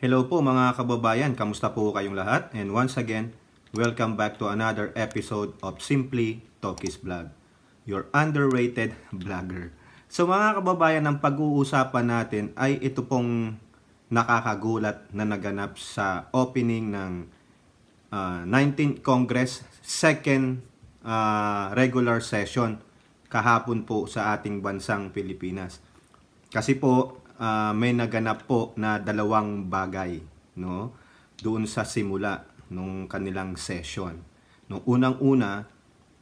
Hello po mga kababayan, kamusta po kayong lahat? And once again, welcome back to another episode of Simply Talkies Vlog, your underrated vlogger. So mga kababayan, ang pag-uusapan natin ay ito pong nakakagulat na naganap sa opening ng uh, ah, 19th Congress second uh, regular session kahapon po sa ating bansang Pilipinas. Kasi po, uh, may naganap po na dalawang bagay no doon sa simula nung kanilang session. No unang-una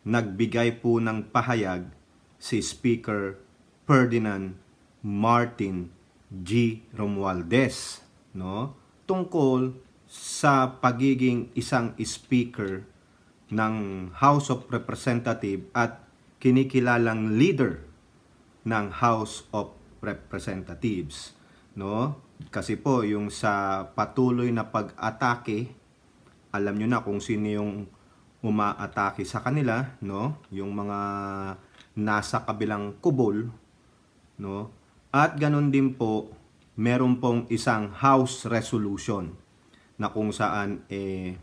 nagbigay po ng pahayag si Speaker Ferdinand Martin G. Romualdez no tungkol sa pagiging isang speaker ng House of Representative at kinikilalang leader ng House of Representatives, no? Kasi po yung sa patuloy na pag-atake, alam niyo na kung sino yung umaatake sa kanila, no? Yung mga nasa kabilang kubol, no? At ganun din po, meron pong isang house resolution na kung saan eh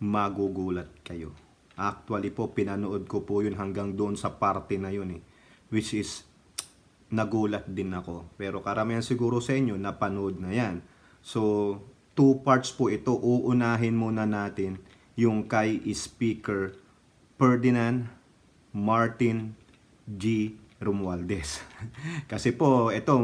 magugulat kayo. Actually po, pinanood ko po yun hanggang doon sa parte na yun eh. Which is nagulat din ako. Pero karamihan siguro sa inyo, napanood na yan. So, two parts po ito. Uunahin muna natin yung kay Speaker Ferdinand Martin G. Romualdez. Kasi po, ito,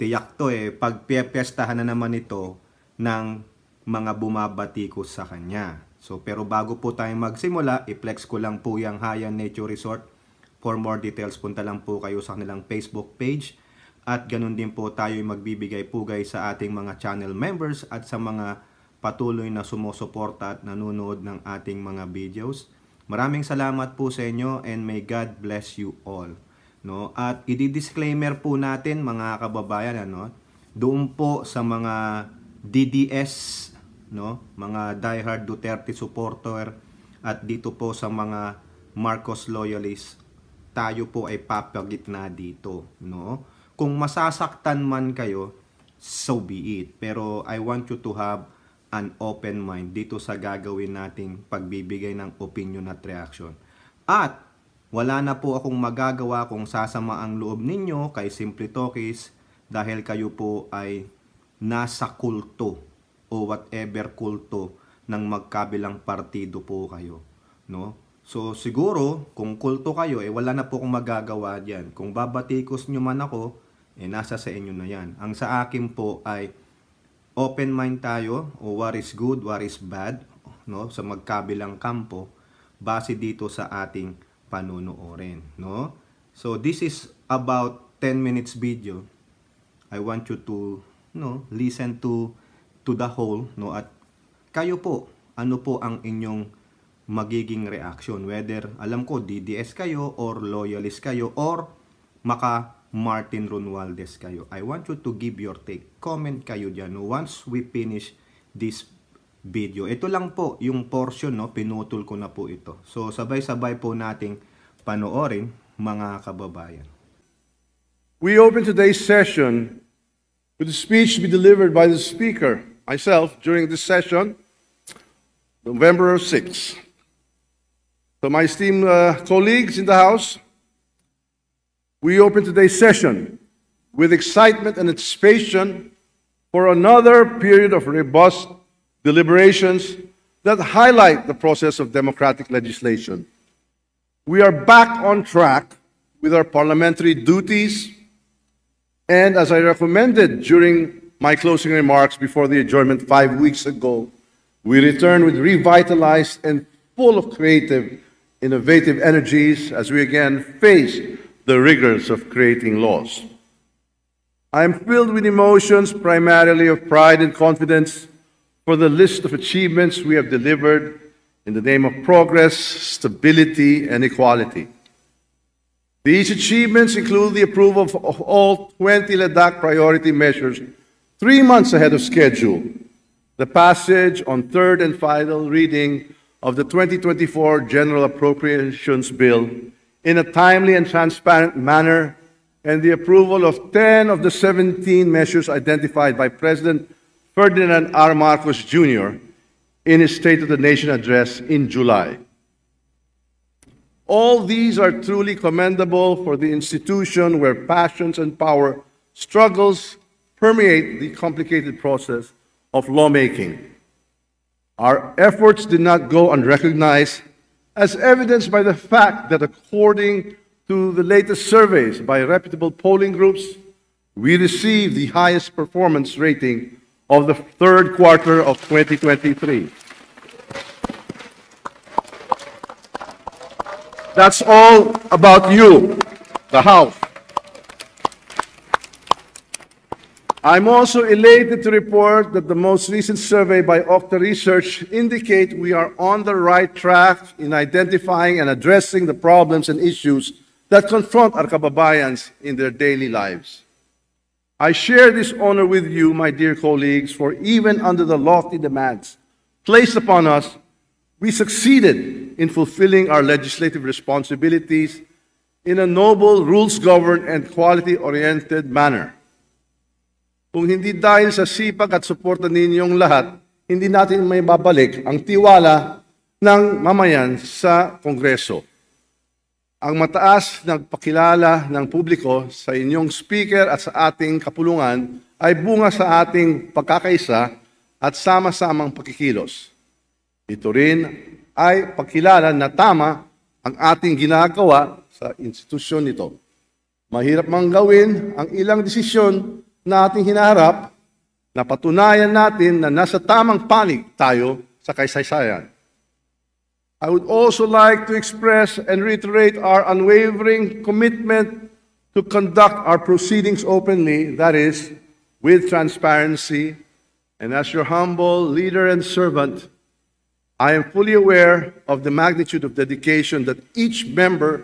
tiyak to eh, pagpiyastahan na naman ito ng mga bumabati ko sa kanya. So, pero bago po tayo magsimula, i-flex ko lang po yung Hayan Nature Resort For more details, punta lang po kayo sa kanilang Facebook page. At ganun din po tayo magbibigay pugay sa ating mga channel members at sa mga patuloy na sumusuporta at nanonood ng ating mga videos. Maraming salamat po sa inyo and may God bless you all. No? At i-disclaimer po natin mga kababayan ano, doon po sa mga DDS no, mga diehard Duterte supporter at dito po sa mga Marcos loyalists tayo po ay papagitna dito, no? Kung masasaktan man kayo, so be it. Pero I want you to have an open mind dito sa gagawin nating pagbibigay ng opinion at reaction. At wala na po akong magagawa kung sasama ang loob ninyo kay Simple Talkies dahil kayo po ay nasa kulto o whatever kulto ng magkabilang partido po kayo. No? So siguro, kung kulto kayo, eh wala na po akong magagawa diyan. Kung babatikos nyo man ako, eh nasa sa inyo na yan. Ang sa akin po ay open mind tayo o what is good, what is bad no sa magkabilang kampo base dito sa ating panonoorin no so this is about 10 minutes video i want you to no listen to to the whole no at kayo po ano po ang inyong magiging reaction. Whether, alam ko, DDS kayo or loyalist kayo or maka Martin Romualdez kayo. I want you to give your take. Comment kayo dyan once we finish this video. Ito lang po yung portion, no? pinutol ko na po ito. So sabay-sabay po nating panoorin mga kababayan. We open today's session with a speech to be delivered by the speaker, myself, during this session, November 6. So, my esteemed uh, colleagues in the House, we open today's session with excitement and anticipation for another period of robust deliberations that highlight the process of democratic legislation. We are back on track with our parliamentary duties, and as I recommended during my closing remarks before the adjournment five weeks ago, we return with revitalized and full of creative innovative energies as we again face the rigors of creating laws. I am filled with emotions primarily of pride and confidence for the list of achievements we have delivered in the name of progress, stability, and equality. These achievements include the approval of, of all 20 Ladakh priority measures three months ahead of schedule, the passage on third and final reading of the 2024 General Appropriations Bill in a timely and transparent manner and the approval of 10 of the 17 measures identified by President Ferdinand R. Marcos Jr. in his State of the Nation address in July. All these are truly commendable for the institution where passions and power struggles permeate the complicated process of lawmaking. Our efforts did not go unrecognized, as evidenced by the fact that according to the latest surveys by reputable polling groups, we received the highest performance rating of the third quarter of 2023. That's all about you, the House. I'm also elated to report that the most recent survey by Okta Research indicate we are on the right track in identifying and addressing the problems and issues that confront our kababayans in their daily lives. I share this honor with you, my dear colleagues, for even under the lofty demands placed upon us, we succeeded in fulfilling our legislative responsibilities in a noble, rules-governed, and quality-oriented manner. Kung hindi dahil sa sipag at suporta ninyong lahat, hindi natin may babalik ang tiwala ng mamayan sa Kongreso. Ang mataas na pagkilala ng publiko sa inyong speaker at sa ating kapulungan ay bunga sa ating pagkakaisa at sama-samang pagkikilos. Ito rin ay pagkilala na tama ang ating ginagawa sa institusyon nito. Mahirap mang gawin ang ilang desisyon na ating hinaharap, napatunayan natin na nasa tamang panig tayo sa kaysaysayan. I would also like to express and reiterate our unwavering commitment to conduct our proceedings openly, that is, with transparency. And as your humble leader and servant, I am fully aware of the magnitude of dedication that each member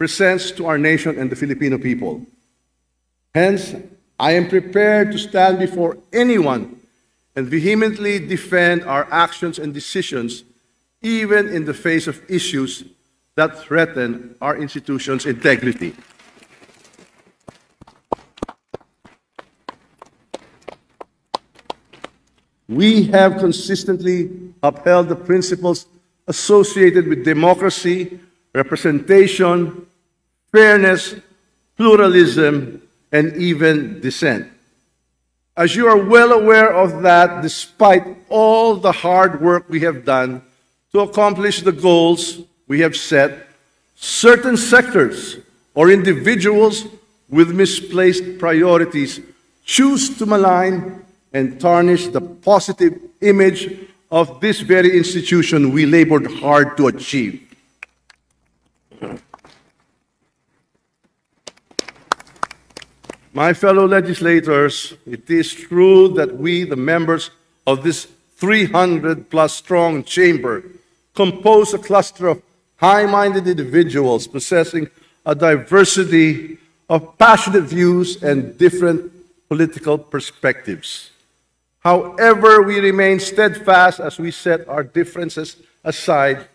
presents to our nation and the Filipino people. Hence, I am prepared to stand before anyone and vehemently defend our actions and decisions, even in the face of issues that threaten our institution's integrity. We have consistently upheld the principles associated with democracy, representation, fairness, pluralism, and even dissent. As you are well aware of that, despite all the hard work we have done to accomplish the goals we have set, certain sectors or individuals with misplaced priorities choose to malign and tarnish the positive image of this very institution we labored hard to achieve. My fellow legislators, it is true that we, the members of this 300 plus strong chamber, compose a cluster of high minded individuals possessing a diversity of passionate views and different political perspectives. However, we remain steadfast as we set our differences aside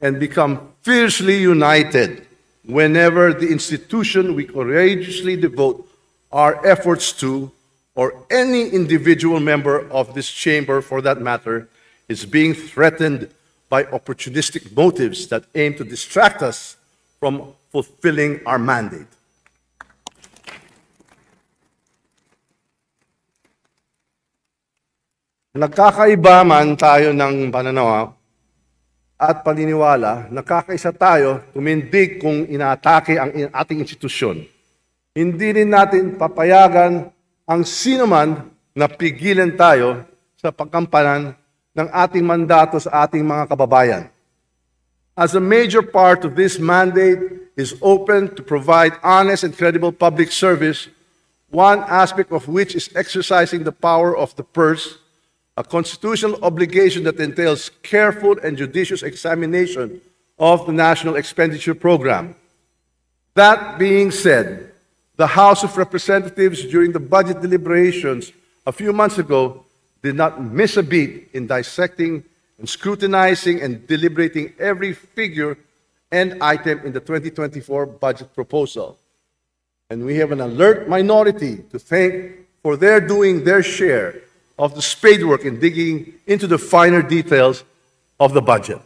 and become fiercely united whenever the institution we courageously devote our efforts to, or any individual member of this chamber for that matter, is being threatened by opportunistic motives that aim to distract us from fulfilling our mandate. Nagkakaiba man tayo ng pananawa ah, at paniniwala, nagkakaisa tayo tumindig kung inaatake ang ating institusyon hindi rin natin papayagan ang sinuman na pigilan tayo sa pagkampanan ng ating mandato sa ating mga kababayan. As a major part of this mandate is open to provide honest and credible public service, one aspect of which is exercising the power of the purse, a constitutional obligation that entails careful and judicious examination of the national expenditure program. That being said, the House of Representatives during the budget deliberations a few months ago did not miss a beat in dissecting and scrutinizing and deliberating every figure and item in the 2024 budget proposal. And we have an alert minority to thank for their doing their share of the spade work in digging into the finer details of the budget.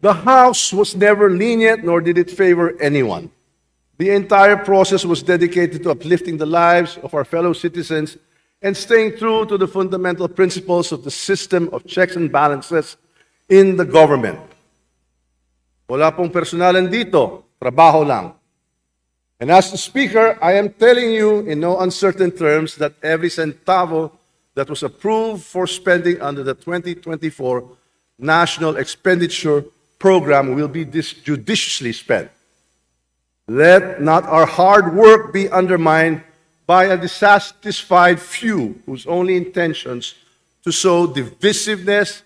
The house was never lenient, nor did it favor anyone. The entire process was dedicated to uplifting the lives of our fellow citizens and staying true to the fundamental principles of the system of checks and balances in the government. Wala pong personalan dito, trabaho lang. And as the speaker, I am telling you in no uncertain terms that every centavo that was approved for spending under the 2024 National Expenditure program will be judiciously spent. Let not our hard work be undermined by a dissatisfied few whose only intentions to sow divisiveness,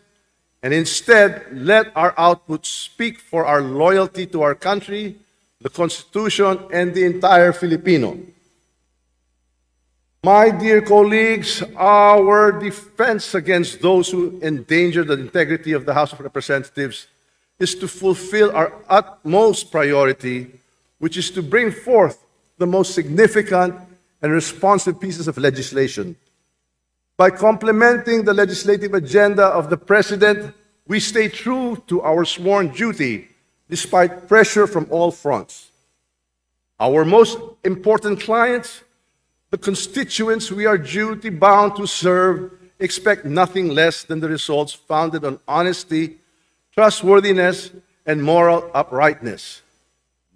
and instead let our output speak for our loyalty to our country, the Constitution, and the entire Filipino. My dear colleagues, our defense against those who endanger the integrity of the House of Representatives is to fulfill our utmost priority, which is to bring forth the most significant and responsive pieces of legislation. By complementing the legislative agenda of the President, we stay true to our sworn duty despite pressure from all fronts. Our most important clients, the constituents we are duty bound to serve, expect nothing less than the results founded on honesty trustworthiness, and moral uprightness,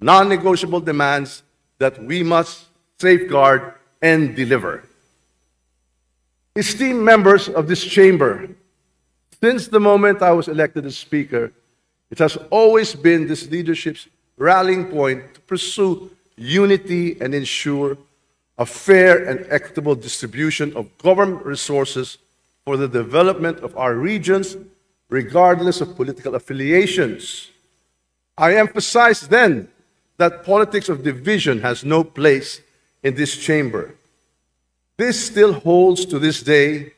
non negotiable demands that we must safeguard and deliver. Esteemed members of this chamber, since the moment I was elected as Speaker, it has always been this leadership's rallying point to pursue unity and ensure a fair and equitable distribution of government resources for the development of our regions regardless of political affiliations. I emphasize then that politics of division has no place in this chamber. This still holds to this day,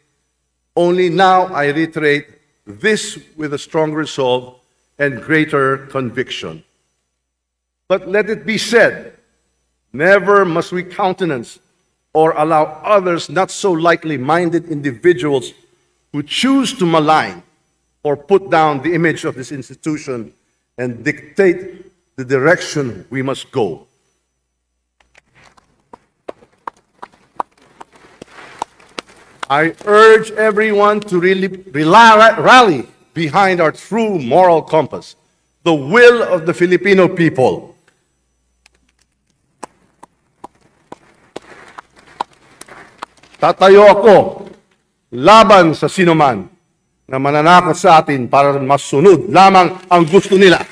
only now I reiterate this with a strong resolve and greater conviction. But let it be said, never must we countenance or allow others not so likely minded individuals who choose to malign or put down the image of this institution and dictate the direction we must go. I urge everyone to really rally behind our true moral compass, the will of the Filipino people. Tatayo ako laban sa sinuman na mananakot sa atin para masunod lamang ang gusto nila.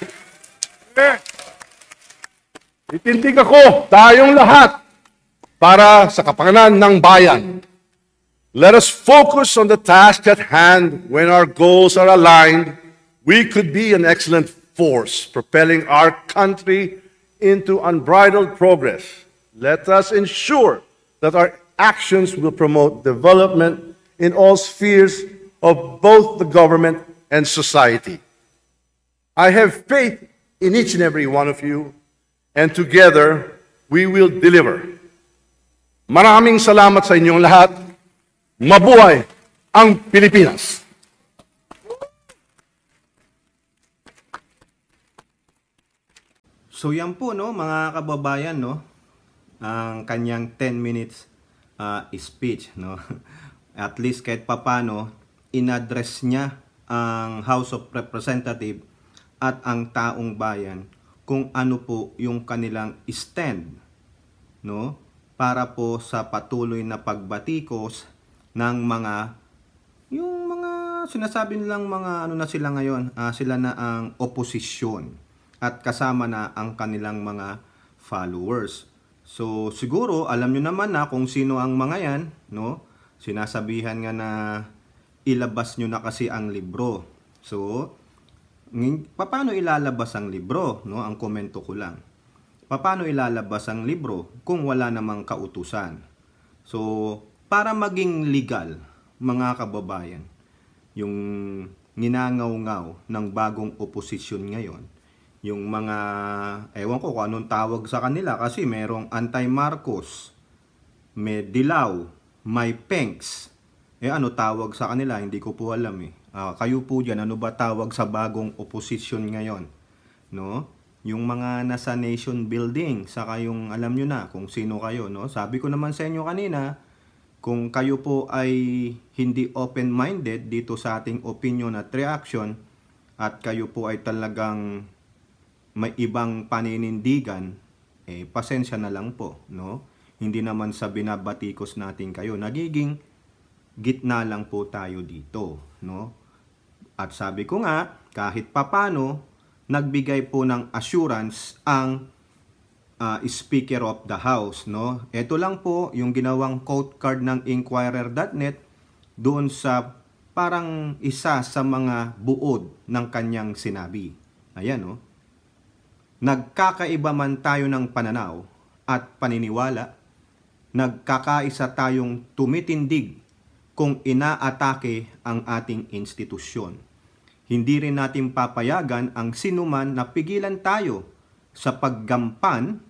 Itindig ako, tayong lahat, para sa kapanganan ng bayan. Let us focus on the task at hand. When our goals are aligned, we could be an excellent force propelling our country into unbridled progress. Let us ensure that our actions will promote development in all spheres of both the government and society. I have faith in each and every one of you, and together we will deliver. Maraming salamat sa inyong lahat. Mabuhay ang Pilipinas! So yan po no mga kababayan no ang kanyang 10 minutes uh, speech no at least kahit papano inadress niya ang House of Representative at ang taong bayan kung ano po yung kanilang stand no para po sa patuloy na pagbatikos ng mga yung mga sinasabi nilang mga ano na sila ngayon uh, sila na ang oposisyon at kasama na ang kanilang mga followers so siguro alam niyo naman na kung sino ang mga yan no sinasabihan nga na ilabas nyo na kasi ang libro. So, paano ilalabas ang libro? No, ang komento ko lang. Paano ilalabas ang libro kung wala namang kautusan? So, para maging legal, mga kababayan, yung ninangaw-ngaw ng bagong oposisyon ngayon, yung mga, ewan ko kung anong tawag sa kanila kasi merong anti-Marcos, may Dilaw, may Penks, eh ano tawag sa kanila, hindi ko po alam eh. Uh, kayo po dyan, ano ba tawag sa bagong opposition ngayon? No? Yung mga nasa nation building, saka yung alam nyo na kung sino kayo. No? Sabi ko naman sa inyo kanina, kung kayo po ay hindi open-minded dito sa ating opinion at reaction at kayo po ay talagang may ibang paninindigan, eh pasensya na lang po, no? Hindi naman sa binabatikos natin kayo. Nagiging gitna lang po tayo dito, no? At sabi ko nga, kahit papano, nagbigay po ng assurance ang uh, Speaker of the House, no? Ito lang po yung ginawang quote card ng inquirer.net doon sa parang isa sa mga buod ng kanyang sinabi. Ayan, no? Nagkakaiba man tayo ng pananaw at paniniwala, nagkakaisa tayong tumitindig kung inaatake ang ating institusyon. Hindi rin natin papayagan ang sinuman na pigilan tayo sa paggampan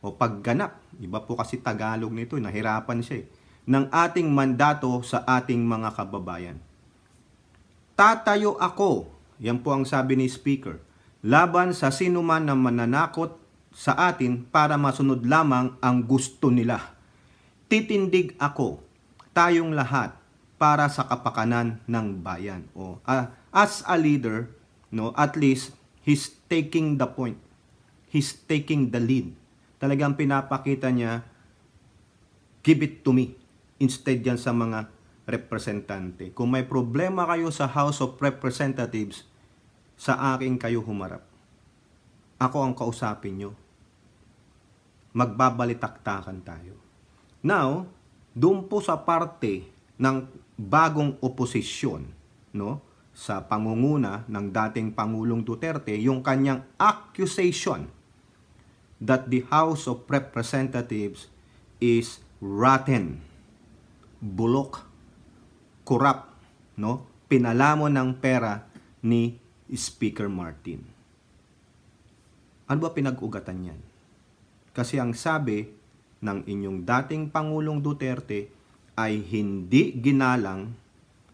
o pagganap. Iba po kasi Tagalog nito, nahirapan siya eh, ng ating mandato sa ating mga kababayan. Tatayo ako, yan po ang sabi ni Speaker, laban sa sinuman na mananakot sa atin para masunod lamang ang gusto nila. Titindig ako tayong lahat para sa kapakanan ng bayan. O uh, as a leader, no, at least he's taking the point. He's taking the lead. Talagang pinapakita niya give it to me instead yan sa mga representante. Kung may problema kayo sa House of Representatives, sa akin kayo humarap. Ako ang kausapin nyo. Magbabalitaktakan tayo. Now, doon po sa parte ng bagong oposisyon no sa pangunguna ng dating Pangulong Duterte yung kanyang accusation that the House of Representatives is rotten, bulok, corrupt, no? pinalamon ng pera ni Speaker Martin. Ano ba pinag-ugatan niyan? Kasi ang sabi ng inyong dating Pangulong Duterte ay hindi ginalang,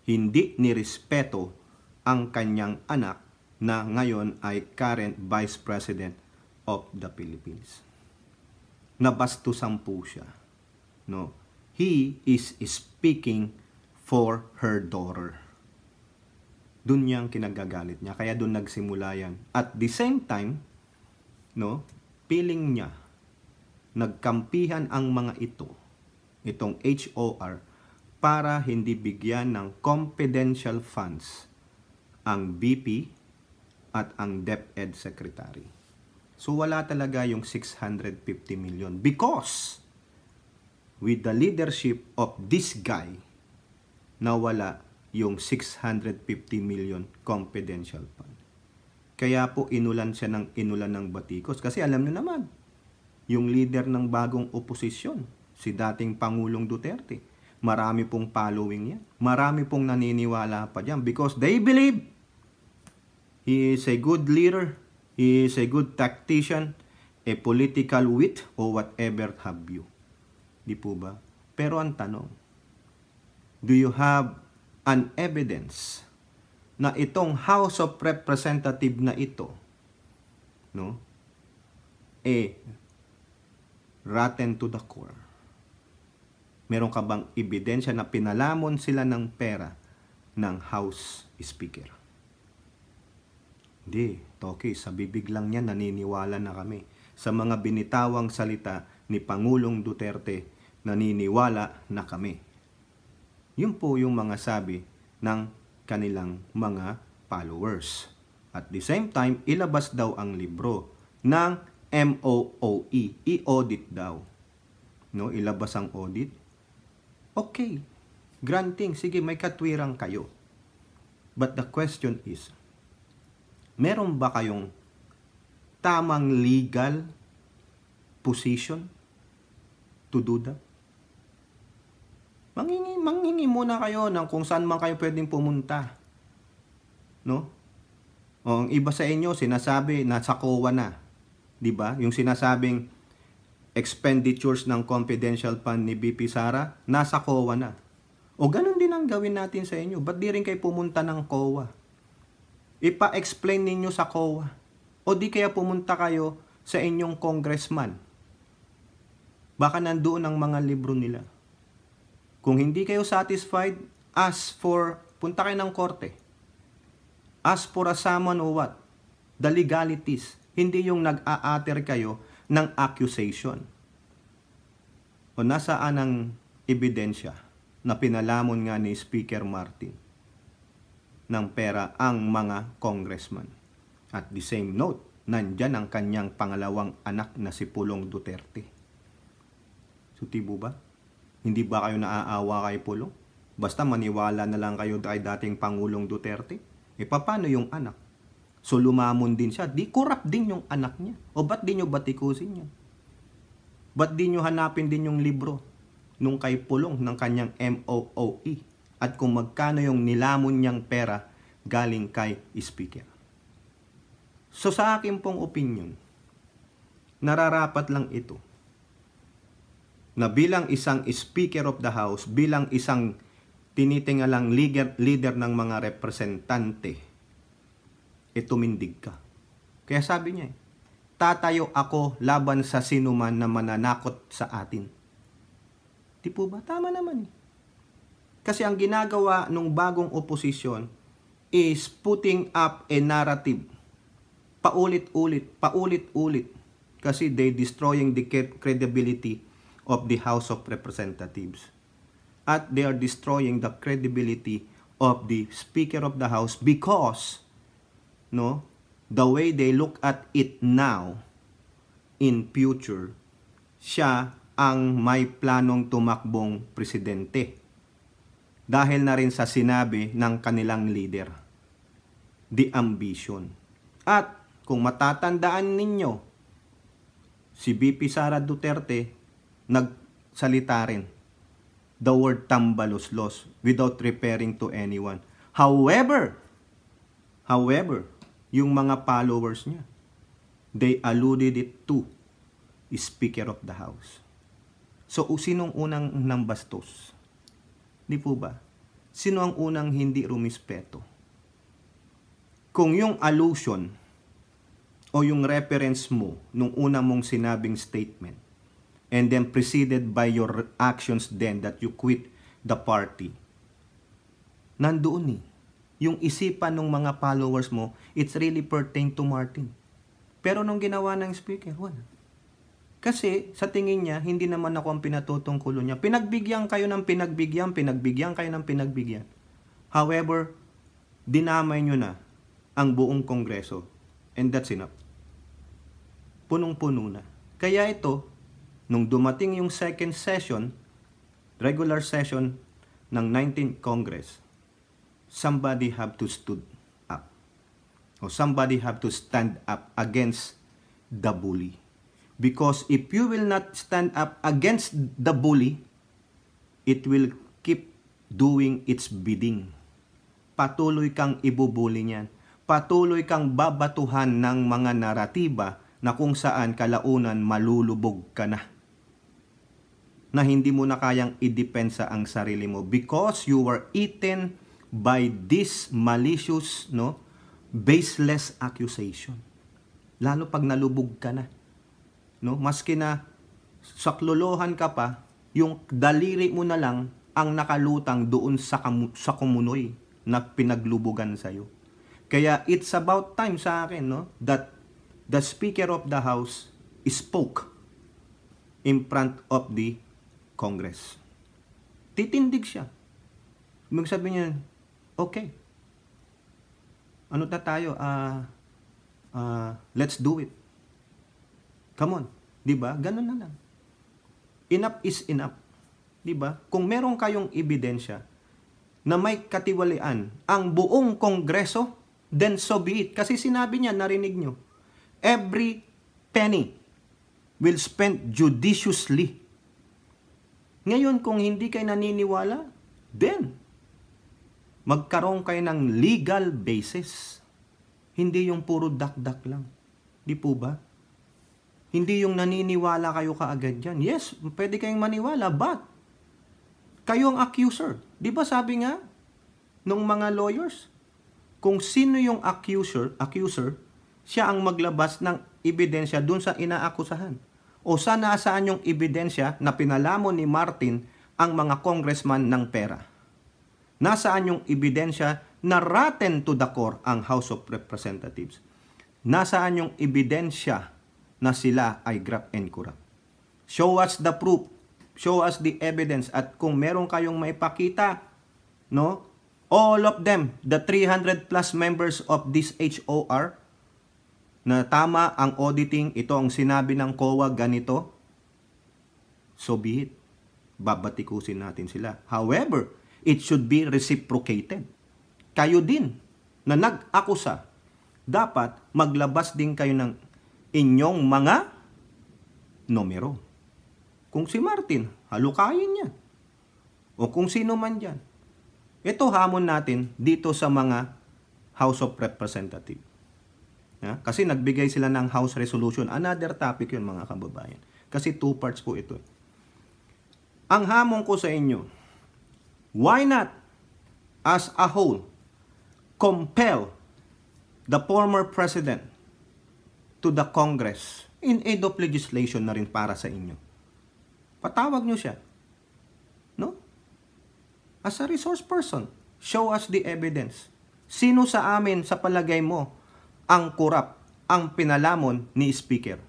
hindi nirespeto ang kanyang anak na ngayon ay current Vice President of the Philippines. Nabastusan po siya. No? He is speaking for her daughter. Doon niya kinagagalit niya. Kaya doon nagsimula yan. At the same time, no, feeling niya nagkampihan ang mga ito, itong HOR, para hindi bigyan ng confidential funds ang BP at ang DepEd Secretary. So wala talaga yung 650 million because with the leadership of this guy, nawala yung 650 million confidential fund. Kaya po inulan siya ng inulan ng batikos kasi alam nyo naman, yung leader ng bagong oposisyon, si dating Pangulong Duterte. Marami pong following yan. Marami pong naniniwala pa dyan because they believe he is a good leader, he is a good tactician, a political wit, or whatever have you. Di po ba? Pero ang tanong, do you have an evidence na itong House of Representative na ito, no, eh, rotten to the core? Meron ka bang ebidensya na pinalamon sila ng pera ng House Speaker? Hindi, Toki, sa bibig lang niya naniniwala na kami. Sa mga binitawang salita ni Pangulong Duterte, naniniwala na kami. Yun po yung mga sabi ng kanilang mga followers. At the same time, ilabas daw ang libro ng MOOE, i-audit daw. No, ilabas ang audit. Okay, granting, sige, may katwirang kayo. But the question is, meron ba kayong tamang legal position to do that? Mangingi, mangingi muna kayo ng kung saan man kayo pwedeng pumunta. No? O, ang iba sa inyo, sinasabi, nasa COA na. 'di ba? Yung sinasabing expenditures ng confidential fund ni BP Sara nasa COA na. O ganun din ang gawin natin sa inyo. Ba't di rin kayo pumunta ng COA? Ipa-explain ninyo sa COA. O di kaya pumunta kayo sa inyong congressman. Baka nandoon ang mga libro nila. Kung hindi kayo satisfied, ask for, punta kayo ng korte. Ask for a summon o what? The legalities hindi yung nag aater kayo ng accusation. O nasaan ang ebidensya na pinalamon nga ni Speaker Martin ng pera ang mga congressman. At the same note, nandyan ang kanyang pangalawang anak na si Pulong Duterte. Sutibo ba? Hindi ba kayo naaawa kay Pulong? Basta maniwala na lang kayo kay dating Pangulong Duterte? E paano yung anak? So lumamon din siya. Di corrupt din yung anak niya. O ba't di nyo batikusin yun? Ba't di nyo hanapin din yung libro nung kay Pulong ng kanyang MOOE? At kung magkano yung nilamon niyang pera galing kay speaker. So sa akin pong opinion, nararapat lang ito na bilang isang Speaker of the House, bilang isang tinitingalang leader, leader ng mga representante, eh tumindig ka. Kaya sabi niya eh, tatayo ako laban sa sinuman na mananakot sa atin. Di po ba? Tama naman eh. Kasi ang ginagawa ng bagong oposisyon is putting up a narrative. Paulit-ulit, paulit-ulit. Kasi they destroying the credibility of the House of Representatives. At they are destroying the credibility of the Speaker of the House because no? The way they look at it now in future, siya ang may planong tumakbong presidente. Dahil na rin sa sinabi ng kanilang leader, the ambition. At kung matatandaan ninyo, si BP Sara Duterte nagsalita rin the word tambaloslos without referring to anyone. However, however, yung mga followers niya. They alluded it to Speaker of the House. So, sinong unang nambastos? Di po ba? Sino ang unang hindi rumispeto? Kung yung allusion o yung reference mo nung unang mong sinabing statement and then preceded by your actions then that you quit the party, nandoon eh yung isipan ng mga followers mo, it's really pertain to Martin. Pero nung ginawa ng speaker, wala. Kasi sa tingin niya, hindi naman ako ang pinatutungkulo niya. Pinagbigyan kayo ng pinagbigyan, pinagbigyan kayo ng pinagbigyan. However, dinamay niyo na ang buong kongreso. And that's enough. Punong-puno na. Kaya ito, nung dumating yung second session, regular session ng 19th Congress, somebody have to stood up. Or somebody have to stand up against the bully. Because if you will not stand up against the bully, it will keep doing its bidding. Patuloy kang ibubuli niyan. Patuloy kang babatuhan ng mga naratiba na kung saan kalaunan malulubog ka na na hindi mo na kayang idepensa ang sarili mo because you were eaten by this malicious, no, baseless accusation. Lalo pag nalubog ka na. No, maski na saklolohan ka pa, yung daliri mo na lang ang nakalutang doon sa, sa kumunoy na pinaglubugan sa'yo. Kaya it's about time sa akin no, that the Speaker of the House spoke in front of the Congress. Titindig siya. Ibig sabihin niya, Okay. Ano na tayo? Uh, uh, let's do it. Come on. 'Di ba? Ganun na lang. Enough is enough. 'Di ba? Kung meron kayong ebidensya na may katiwalian ang buong kongreso, then so be it. Kasi sinabi niya, narinig nyo, every penny will spent judiciously. Ngayon, kung hindi kayo naniniwala, then magkaroon kayo ng legal basis. Hindi yung puro dakdak lang. Di po ba? Hindi yung naniniwala kayo kaagad yan. Yes, pwede kayong maniwala, but kayo ang accuser. Di ba sabi nga nung mga lawyers, kung sino yung accuser, accuser siya ang maglabas ng ebidensya dun sa inaakusahan. O sa nasaan yung ebidensya na pinalamon ni Martin ang mga congressman ng pera. Nasaan yung ebidensya na rotten to the core ang House of Representatives? Nasaan yung ebidensya na sila ay graft and corrupt? Show us the proof. Show us the evidence. At kung meron kayong maipakita, no? All of them, the 300 plus members of this HOR, na tama ang auditing, ito ang sinabi ng COA ganito, so be it. Babatikusin natin sila. However, it should be reciprocated. Kayo din na nag-akusa, dapat maglabas din kayo ng inyong mga numero. Kung si Martin, halukayin niya. O kung sino man dyan. Ito hamon natin dito sa mga House of Representatives. Ha? Kasi nagbigay sila ng House Resolution. Another topic yun mga kababayan. Kasi two parts po ito. Ang hamon ko sa inyo, Why not, as a whole, compel the former president to the Congress in aid of legislation na rin para sa inyo? Patawag nyo siya. No? As a resource person, show us the evidence. Sino sa amin sa palagay mo ang kurap, ang pinalamon ni Speaker?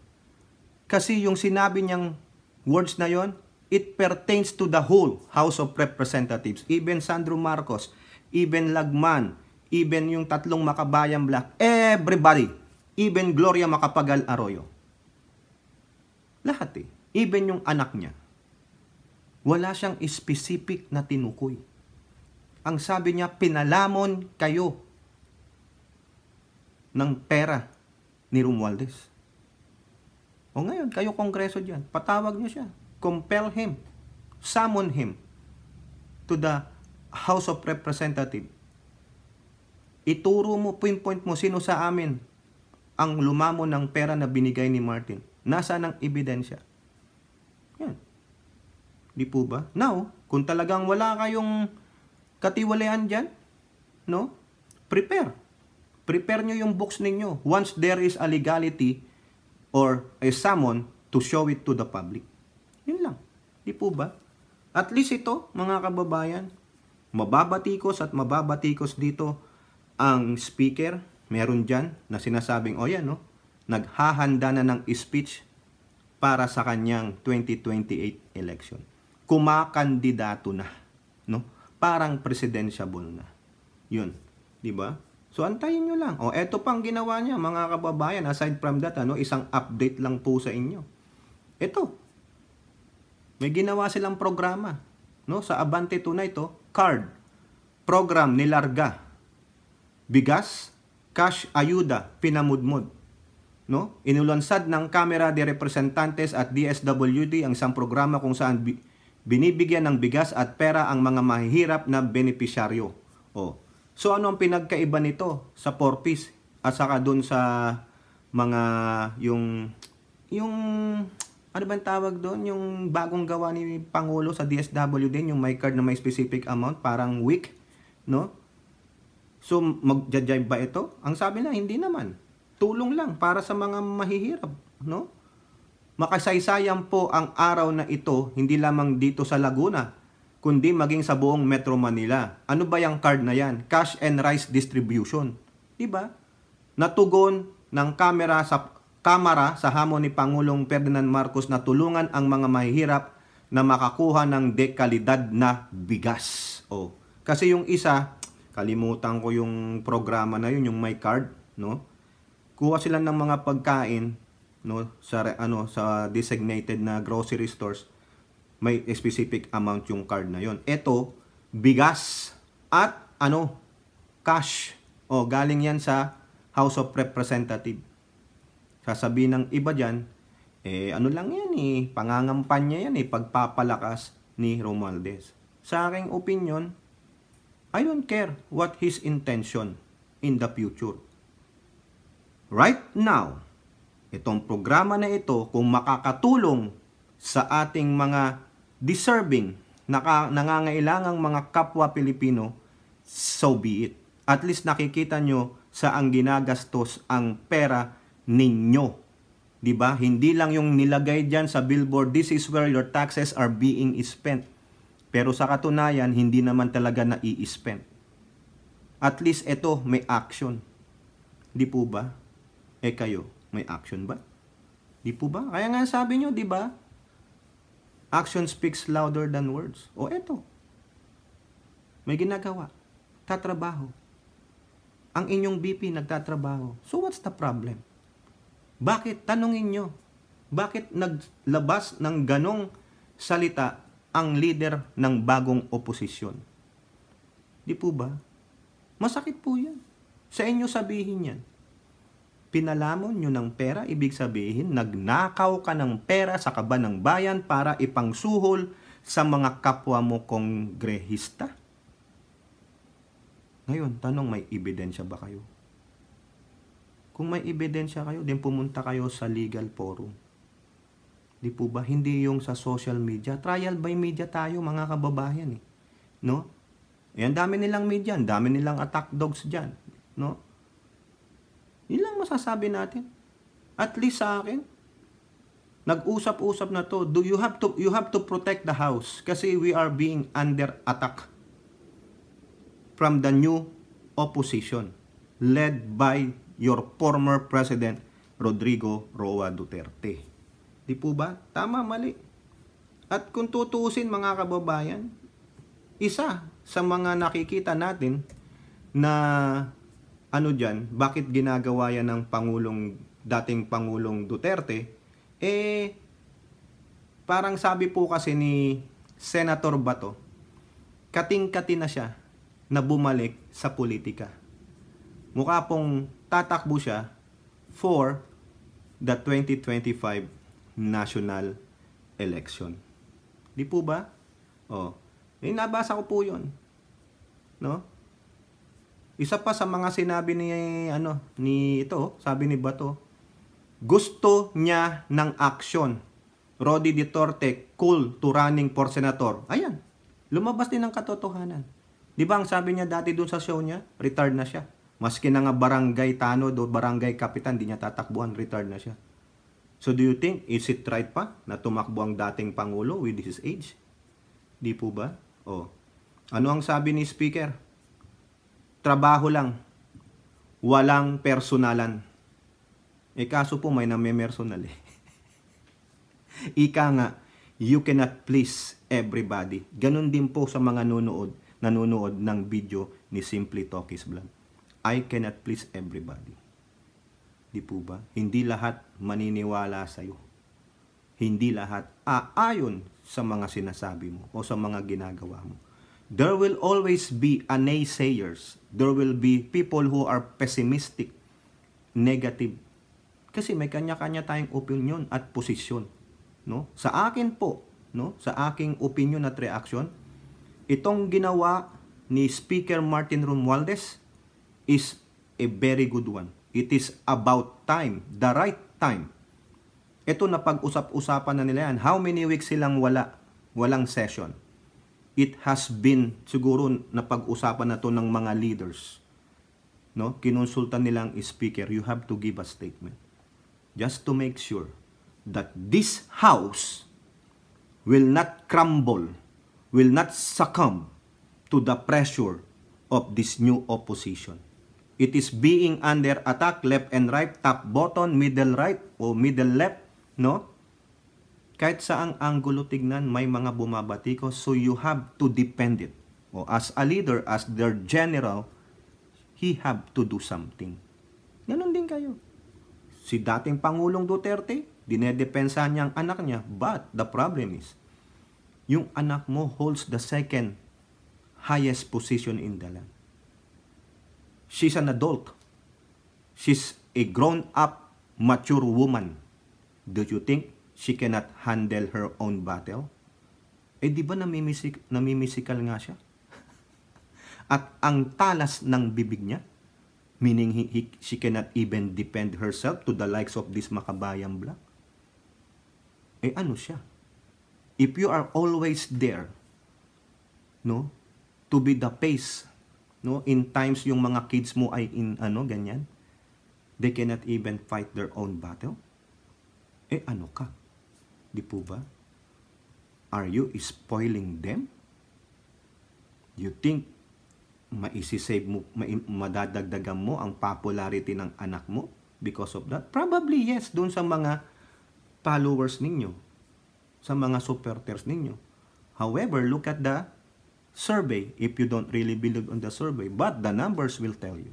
Kasi yung sinabi niyang words na yon, It pertains to the whole House of Representatives. Even Sandro Marcos, even Lagman, even yung tatlong makabayang black, everybody, even Gloria Macapagal Arroyo. Lahat eh. Even yung anak niya. Wala siyang specific na tinukoy. Ang sabi niya, pinalamon kayo ng pera ni Romualdez. O ngayon, kayo kongreso dyan, patawag niyo siya compel him, summon him to the House of Representatives. Ituro mo, pinpoint mo, sino sa amin ang lumamo ng pera na binigay ni Martin. Nasaan ang ebidensya? Yan. Di po ba? Now, kung talagang wala kayong katiwalayan dyan, no? Prepare. Prepare nyo yung books ninyo once there is a legality or a summon to show it to the public. Yun lang. Di po ba? At least ito, mga kababayan, mababatikos at mababatikos dito ang speaker. Meron dyan na sinasabing, o oh, yan, no? naghahanda na ng speech para sa kanyang 2028 election. Kumakandidato na. No? Parang presidentiable na. Yun. Di ba? So antayin nyo lang. O eto pang ginawa niya mga kababayan aside from that ano, isang update lang po sa inyo. Ito, may ginawa silang programa. No? Sa Abante 2 na ito, card, program ni Larga. bigas, cash ayuda, pinamudmod. No? Inulansad ng Kamera de Representantes at DSWD ang isang programa kung saan bi- binibigyan ng bigas at pera ang mga mahihirap na benepisyaryo. Oh. So ano ang pinagkaiba nito sa 4 at saka doon sa mga yung yung ano bang tawag doon? Yung bagong gawa ni Pangulo sa DSW din, yung may card na may specific amount, parang week, no? So, magja-jive ba ito? Ang sabi na, hindi naman. Tulong lang para sa mga mahihirap, no? Makasaysayan po ang araw na ito, hindi lamang dito sa Laguna, kundi maging sa buong Metro Manila. Ano ba yung card na yan? Cash and rice distribution. Diba? Natugon ng camera sa Kamara sa hamon ni Pangulong Ferdinand Marcos na tulungan ang mga mahihirap na makakuha ng dekalidad na bigas. Oh, kasi yung isa, kalimutan ko yung programa na yun, yung My Card, no? Kuha sila ng mga pagkain no sa ano sa designated na grocery stores. May specific amount yung card na yun. Ito, bigas at ano, cash. Oh, galing yan sa House of Representatives. Sasabihin ng iba dyan, eh ano lang yan eh, pangangampanya yan eh, pagpapalakas ni Romualdez. Sa aking opinion, I don't care what his intention in the future. Right now, itong programa na ito kung makakatulong sa ating mga deserving, naka, nangangailangang mga kapwa Pilipino, so be it. At least nakikita nyo sa ang ginagastos ang pera ninyo. 'Di ba? Hindi lang yung nilagay diyan sa billboard, this is where your taxes are being spent. Pero sa katunayan, hindi naman talaga na i-spend. At least ito may action. 'Di po ba? Eh kayo, may action ba? 'Di po ba? Kaya nga sabi nyo, 'di ba? Action speaks louder than words. O eto. May ginagawa. Tatrabaho ang inyong BP nagtatrabaho. So what's the problem? Bakit? Tanungin nyo. Bakit naglabas ng ganong salita ang leader ng bagong oposisyon? Di po ba? Masakit po yan. Sa inyo sabihin yan. Pinalamon nyo ng pera, ibig sabihin, nagnakaw ka ng pera sa kaba ng bayan para ipangsuhol sa mga kapwa mo kongrehista. Ngayon, tanong may ebidensya ba kayo? Kung may ebidensya kayo, din pumunta kayo sa legal forum. Di po ba? Hindi yung sa social media. Trial by media tayo, mga kababayan. Eh. No? Ayan, eh, dami nilang media, dami nilang attack dogs dyan. No? Yun lang masasabi natin. At least sa akin, nag-usap-usap na to do you have to you have to protect the house kasi we are being under attack from the new opposition led by your former President Rodrigo Roa Duterte. Di po ba? Tama, mali. At kung tutuusin mga kababayan, isa sa mga nakikita natin na ano dyan, bakit ginagawa yan ng Pangulong, dating Pangulong Duterte, eh, parang sabi po kasi ni Senator Bato, kating-kati na siya na bumalik sa politika. Mukha pong tatakbo siya for the 2025 national election. Di po ba? Oh. Eh, nabasa ko po yun. No? Isa pa sa mga sinabi ni ano ni ito, sabi ni Bato, gusto niya ng action. Rodi Duterte cool to running for senator. Ayan. Lumabas din ang katotohanan. 'Di ba ang sabi niya dati doon sa show niya, retired na siya. Maski na nga barangay tanod o barangay kapitan, di niya tatakbuhan, retired na siya. So do you think, is it right pa na tumakbo ang dating Pangulo with his age? Di po ba? O. Ano ang sabi ni Speaker? Trabaho lang. Walang personalan. Eh kaso po may namimersonal eh. Ika nga, you cannot please everybody. Ganon din po sa mga nanonood, nanonood ng video ni Simply Talkies Vlog. I cannot please everybody. Di po ba? Hindi lahat maniniwala sa'yo. Hindi lahat aayon sa mga sinasabi mo o sa mga ginagawa mo. There will always be a naysayers. There will be people who are pessimistic, negative. Kasi may kanya-kanya tayong opinion at posisyon. No? Sa akin po, no? sa aking opinion at reaction, itong ginawa ni Speaker Martin Romualdez is a very good one. It is about time, the right time. Ito na pag-usap-usapan na nila yan. How many weeks silang wala? Walang session. It has been siguro na pag-usapan na to ng mga leaders. No? Kinonsulta nilang speaker, you have to give a statement. Just to make sure that this house will not crumble, will not succumb to the pressure of this new opposition. It is being under attack left and right, top bottom, middle right o middle left, no? Kahit saang anggulo tignan, may mga bumabatiko. So you have to defend it. O as a leader, as their general, he have to do something. Ganun din kayo. Si dating Pangulong Duterte, dinedepensa niya ang anak niya. But the problem is, yung anak mo holds the second highest position in the land she's an adult. She's a grown-up, mature woman. Do you think she cannot handle her own battle? Eh di ba namimisik, namimisikal nga siya? At ang talas ng bibig niya, meaning he, he, she cannot even defend herself to the likes of this makabayang black. Eh ano siya? If you are always there, no, to be the face no in times yung mga kids mo ay in ano ganyan they cannot even fight their own battle eh ano ka di po ba are you spoiling them you think maisisave mo madadagdagan mo ang popularity ng anak mo because of that probably yes doon sa mga followers ninyo sa mga supporters ninyo however look at the survey if you don't really believe on the survey. But the numbers will tell you.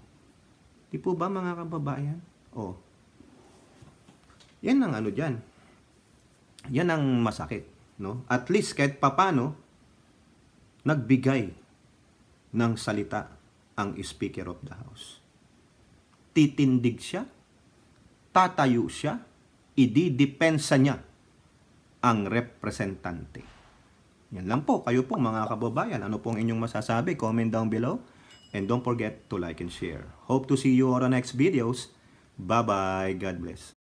Di po ba mga kababayan? O. Oh. Yan ang ano dyan. Yan ang masakit. No? At least kahit papano, nagbigay ng salita ang Speaker of the House. Titindig siya, tatayo siya, ididepensa niya ang representante. Yan lang po. Kayo po mga kababayan, ano pong inyong masasabi? Comment down below. And don't forget to like and share. Hope to see you on our next videos. Bye-bye. God bless.